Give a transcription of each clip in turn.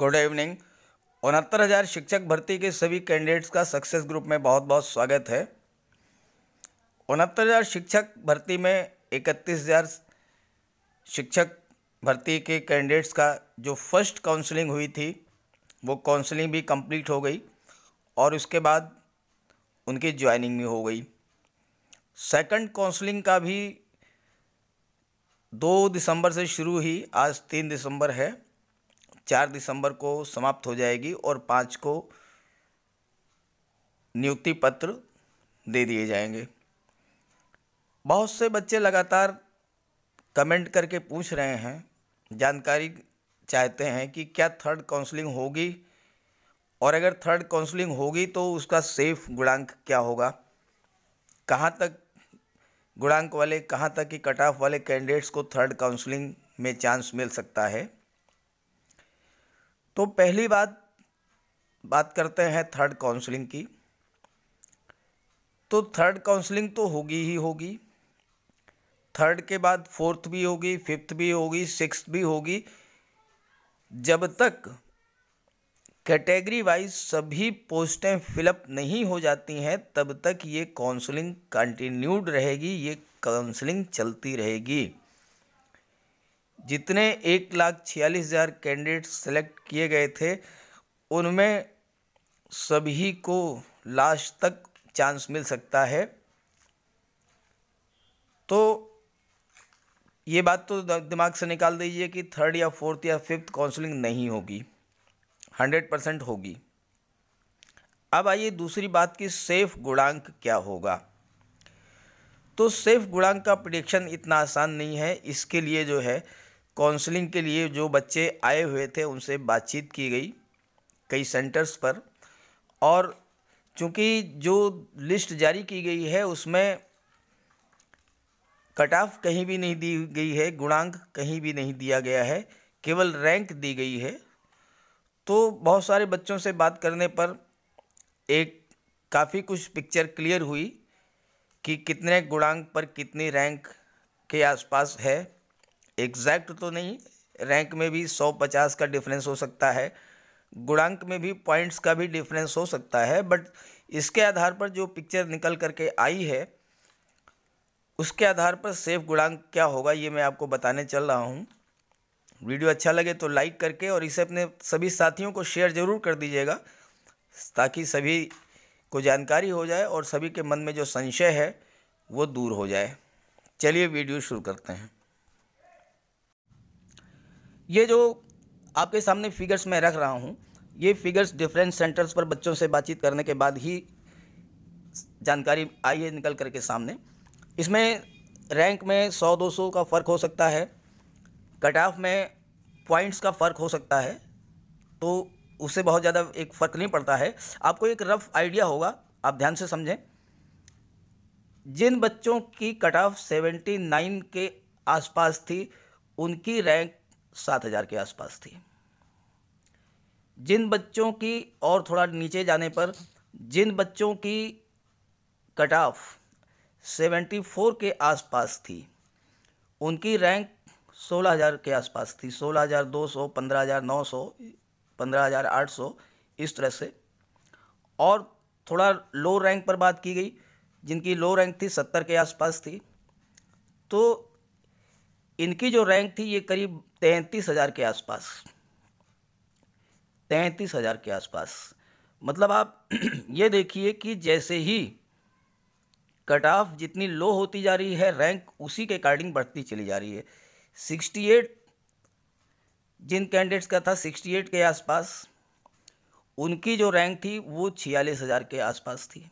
good evening उनहत्तर हज़ार शिक्षक भर्ती के सभी कैंडिडेट्स का सक्सेस ग्रुप में बहुत बहुत स्वागत है उनहत्तर हज़ार शिक्षक भर्ती में इकतीस हज़ार शिक्षक भर्ती के कैंडिडेट्स का जो फर्स्ट काउंसलिंग हुई थी वो काउंसलिंग भी कंप्लीट हो गई और उसके बाद उनकी ज्वाइनिंग भी हो गई सेकंड काउंसलिंग का भी दो दिसंबर से शुरू ही आज तीन दिसंबर है चार दिसंबर को समाप्त हो जाएगी और पाँच को नियुक्ति पत्र दे दिए जाएंगे बहुत से बच्चे लगातार कमेंट करके पूछ रहे हैं जानकारी चाहते हैं कि क्या थर्ड काउंसलिंग होगी और अगर थर्ड काउंसलिंग होगी तो उसका सेफ गुणांक क्या होगा कहाँ तक गुणांक वाले कहाँ तक कि कट ऑफ वाले कैंडिडेट्स को थर्ड काउंसलिंग में चांस मिल सकता है तो पहली बात बात करते हैं थर्ड काउंसलिंग की तो थर्ड काउंसलिंग तो होगी ही होगी थर्ड के बाद फोर्थ भी होगी फिफ्थ भी होगी सिक्स भी होगी जब तक कैटेगरी वाइज सभी पोस्टें फिलअप नहीं हो जाती हैं तब तक ये काउंसलिंग कंटिन्यूड रहेगी ये काउंसलिंग चलती रहेगी जितने एक लाख छियालीस हज़ार कैंडिडेट सेलेक्ट किए गए थे उनमें सभी को लास्ट तक चांस मिल सकता है तो ये बात तो दिमाग से निकाल दीजिए कि थर्ड या फोर्थ या फिफ्थ काउंसलिंग नहीं होगी हंड्रेड परसेंट होगी अब आइए दूसरी बात कि सेफ गुणांक क्या होगा तो सेफ गुणांक का प्रिडिक्शन इतना आसान नहीं है इसके लिए जो है काउंसलिंग के लिए जो बच्चे आए हुए थे उनसे बातचीत की गई कई सेंटर्स पर और चूँकि जो लिस्ट जारी की गई है उसमें कट ऑफ कहीं भी नहीं दी गई है गुणांक कहीं भी नहीं दिया गया है केवल रैंक दी गई है तो बहुत सारे बच्चों से बात करने पर एक काफ़ी कुछ पिक्चर क्लियर हुई कि कितने गुणांक पर कितनी रैंक के आसपास है एग्जैक्ट तो नहीं रैंक में भी सौ पचास का डिफरेंस हो सकता है गुणांक में भी पॉइंट्स का भी डिफरेंस हो सकता है बट इसके आधार पर जो पिक्चर निकल करके आई है उसके आधार पर सेफ गुणांक क्या होगा ये मैं आपको बताने चल रहा हूँ वीडियो अच्छा लगे तो लाइक करके और इसे अपने सभी साथियों को शेयर ज़रूर कर दीजिएगा ताकि सभी को जानकारी हो जाए और सभी के मन में जो संशय है वो दूर हो जाए चलिए वीडियो शुरू करते हैं ये जो आपके सामने फिगर्स मैं रख रहा हूँ ये फिगर्स डिफरेंट सेंटर्स पर बच्चों से बातचीत करने के बाद ही जानकारी आई है निकल करके सामने इसमें रैंक में 100-200 का फ़र्क हो सकता है कट ऑफ में पॉइंट्स का फ़र्क हो सकता है तो उससे बहुत ज़्यादा एक फ़र्क नहीं पड़ता है आपको एक रफ़ आइडिया होगा आप ध्यान से समझें जिन बच्चों की कट ऑफ सेवेंटी नाइन के आसपास थी उनकी रैंक सात हज़ार के आसपास थी जिन बच्चों की और थोड़ा नीचे जाने पर जिन बच्चों की कट ऑफ सेवेंटी फोर के आसपास थी उनकी रैंक सोलह हज़ार के आसपास थी सोलह हज़ार दो सौ पंद्रह हज़ार नौ सौ पंद्रह हज़ार आठ सौ इस तरह से और थोड़ा लो रैंक पर बात की गई जिनकी लो रैंक थी सत्तर के आसपास थी तो इनकी जो रैंक थी ये करीब तैंतीस हज़ार के आसपास तैंतीस हज़ार के आसपास मतलब आप ये देखिए कि जैसे ही कट ऑफ जितनी लो होती जा रही है रैंक उसी के अकॉर्डिंग बढ़ती चली जा रही है सिक्सटी एट जिन कैंडिडेट्स का था सिक्सटी एट के आसपास उनकी जो रैंक थी वो छियालीस हज़ार के आसपास थी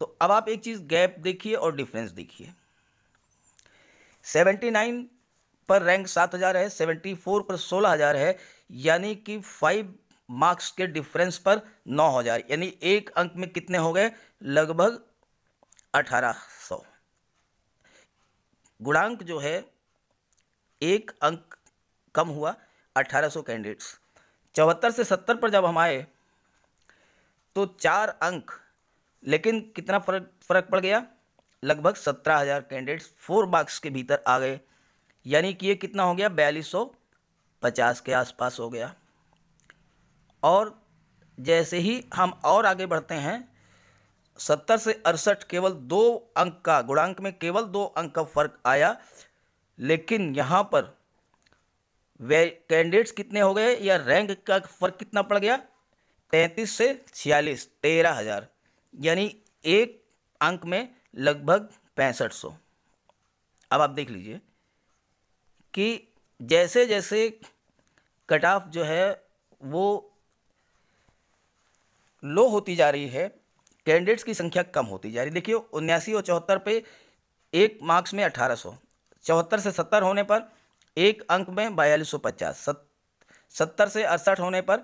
तो अब आप एक चीज़ गैप देखिए और डिफरेंस देखिए सेवेंटी नाइन पर रैंक सात हज़ार है सेवेंटी फोर पर सोलह हज़ार है यानी कि फाइव मार्क्स के डिफरेंस पर नौ हज़ार यानी एक अंक में कितने हो गए लगभग अठारह सौ गुणांक जो है एक अंक कम हुआ 1800 सौ कैंडिडेट्स चौहत्तर से सत्तर पर जब हम आए तो चार अंक लेकिन कितना फर्क फर्क पड़ गया लगभग सत्रह हज़ार कैंडिडेट्स फोर मार्क्स के भीतर आ गए यानी कि ये कितना हो गया बयालीस सौ पचास के आसपास हो गया और जैसे ही हम और आगे बढ़ते हैं सत्तर से अड़सठ केवल दो अंक का गुणांक में केवल दो अंक का फर्क आया लेकिन यहाँ पर वे कैंडिडेट्स कितने हो गए या रैंक का फर्क कितना पड़ गया तैंतीस से छियालीस तेरह हज़ार यानी एक अंक में लगभग पैंसठ सौ अब आप देख लीजिए कि जैसे जैसे कट ऑफ जो है वो लो होती जा रही है कैंडिडेट्स की संख्या कम होती जा रही है देखिए उन्यासी और चौहत्तर पे एक मार्क्स में अठारह सौ चौहत्तर से सत्तर होने पर एक अंक में बयालीस सौ पचास सत्तर से अड़सठ होने पर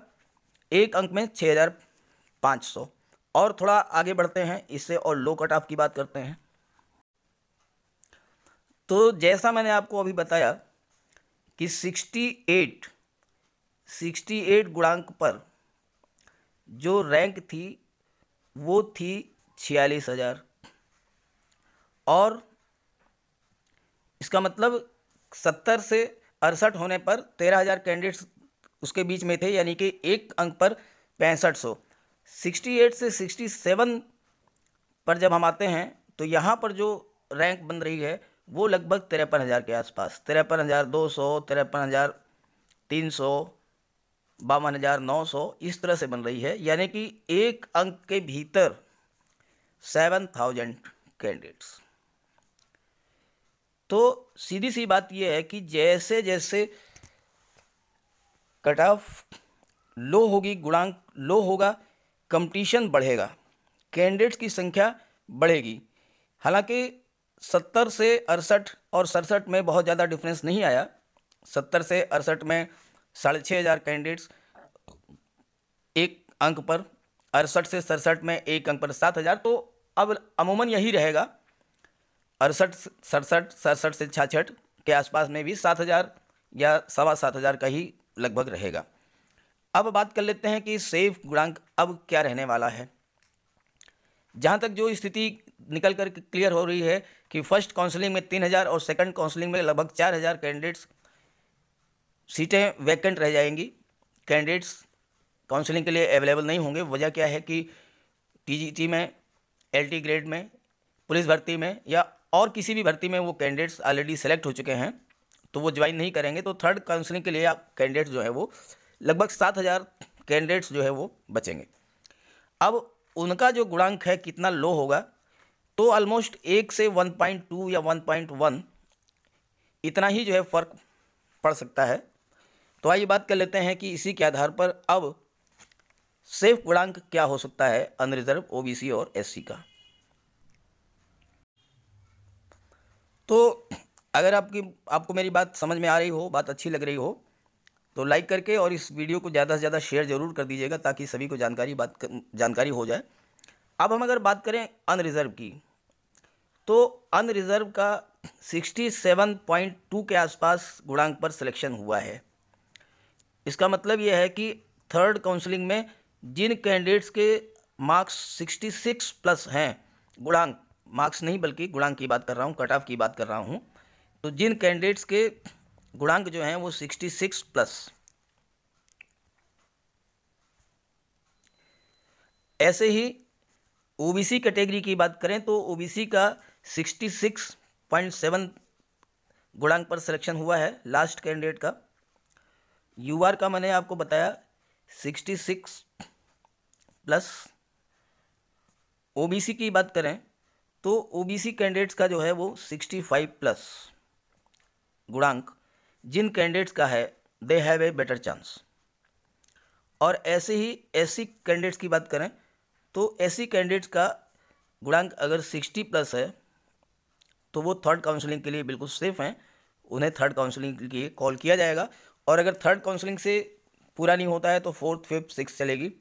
एक अंक में छः हज़ार पाँच सौ और थोड़ा आगे बढ़ते हैं इससे और लो कट ऑफ की बात करते हैं तो जैसा मैंने आपको अभी बताया कि 68 68 गुणांक पर जो रैंक थी वो थी छियालीस हज़ार और इसका मतलब सत्तर से अड़सठ होने पर तेरह हज़ार कैंडिडेट्स उसके बीच में थे यानी कि एक अंक पर पैंसठ सौ 68 से 67 पर जब हम आते हैं तो यहाँ पर जो रैंक बन रही है वो लगभग तिरपन हज़ार के आसपास तिरपन हज़ार दो सौ तिरपन हज़ार तीन सौ बावन हज़ार नौ सौ इस तरह से बन रही है यानी कि एक अंक के भीतर सेवन थाउजेंड कैंडिडेट्स तो सीधी सी बात यह है कि जैसे जैसे कट ऑफ लो होगी गुणांक लो होगा कंपटीशन बढ़ेगा कैंडिडेट्स की संख्या बढ़ेगी हालांकि सत्तर से अड़सठ और सड़सठ में बहुत ज़्यादा डिफरेंस नहीं आया सत्तर से अड़सठ में साढ़े छः हज़ार कैंडिडेट्स एक अंक पर अड़सठ से सड़सठ में एक अंक पर सात हज़ार तो अब अमूमन यही रहेगा अड़सठ सड़सठ सड़सठ से छाछठ के आसपास में भी सात हज़ार या सवा सात हज़ार का ही लगभग रहेगा अब बात कर लेते हैं कि सेफ गुणांक अब क्या रहने वाला है जहाँ तक जो स्थिति निकल कर क्लियर हो रही है कि फर्स्ट काउंसलिंग में तीन हज़ार और सेकंड काउंसलिंग में लगभग चार हज़ार कैंडिडेट्स सीटें वैकेंट रह जाएंगी कैंडिडेट्स काउंसलिंग के लिए अवेलेबल नहीं होंगे वजह क्या है कि टीजीटी में एलटी ग्रेड में पुलिस भर्ती में या और किसी भी भर्ती में वो कैंडिडेट्स ऑलरेडी सेलेक्ट हो चुके हैं तो वो ज्वाइन नहीं करेंगे तो थर्ड काउंसलिंग के लिए आप कैंडिडेट जो है वो लगभग सात हज़ार कैंडिडेट्स जो है वो बचेंगे अब उनका जो गुणांक है कितना लो होगा तो ऑलमोस्ट एक से 1.2 या 1.1 इतना ही जो है फ़र्क पड़ सकता है तो आइए बात कर लेते हैं कि इसी के आधार पर अब सेफ गुणांक क्या हो सकता है अनरिजर्व ओबीसी और एससी का तो अगर आपकी आपको मेरी बात समझ में आ रही हो बात अच्छी लग रही हो तो लाइक करके और इस वीडियो को ज़्यादा से ज़्यादा शेयर जरूर कर दीजिएगा ताकि सभी को जानकारी बात कर, जानकारी हो जाए अब हम अगर बात करें अनरिज़र्व की तो अनरिज़र्व का 67.2 के आसपास गुणांक पर सिलेक्शन हुआ है इसका मतलब यह है कि थर्ड काउंसलिंग में जिन कैंडिडेट्स के मार्क्स 66 प्लस हैं गुणांक मार्क्स नहीं बल्कि गुणांक की बात कर रहा हूँ कट ऑफ की बात कर रहा हूँ तो जिन कैंडिडेट्स के गुणांक जो हैं वो सिक्सटी सिक्स प्लस ऐसे ही ओबीसी कैटेगरी की बात करें तो ओबीसी का सिक्सटी सिक्स पॉइंट सेवन गुणांक पर सिलेक्शन हुआ है लास्ट कैंडिडेट का यूआर का मैंने आपको बताया सिक्सटी सिक्स प्लस ओबीसी की बात करें तो ओबीसी कैंडिडेट्स का जो है वो सिक्सटी फाइव प्लस गुणांक जिन कैंडिडेट्स का है they have a better chance और ऐसे ही ऐसी कैंडिडेट्स की बात करें तो ऐसी कैंडिडेट्स का गुणांक अगर सिक्सटी प्लस है तो वो थर्ड काउंसलिंग के लिए बिल्कुल सेफ़ हैं उन्हें थर्ड काउंसलिंग के लिए कॉल किया जाएगा और अगर थर्ड काउंसलिंग से पूरा नहीं होता है तो फोर्थ फिफ्थ सिक्स चलेगी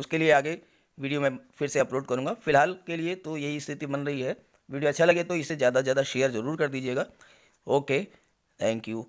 उसके लिए आगे वीडियो मैं फिर से अपलोड करूँगा फिलहाल के लिए तो यही स्थिति बन रही है वीडियो अच्छा लगे तो इसे ज़्यादा से ज़्यादा शेयर ज़रूर कर दीजिएगा ओके थैंक यू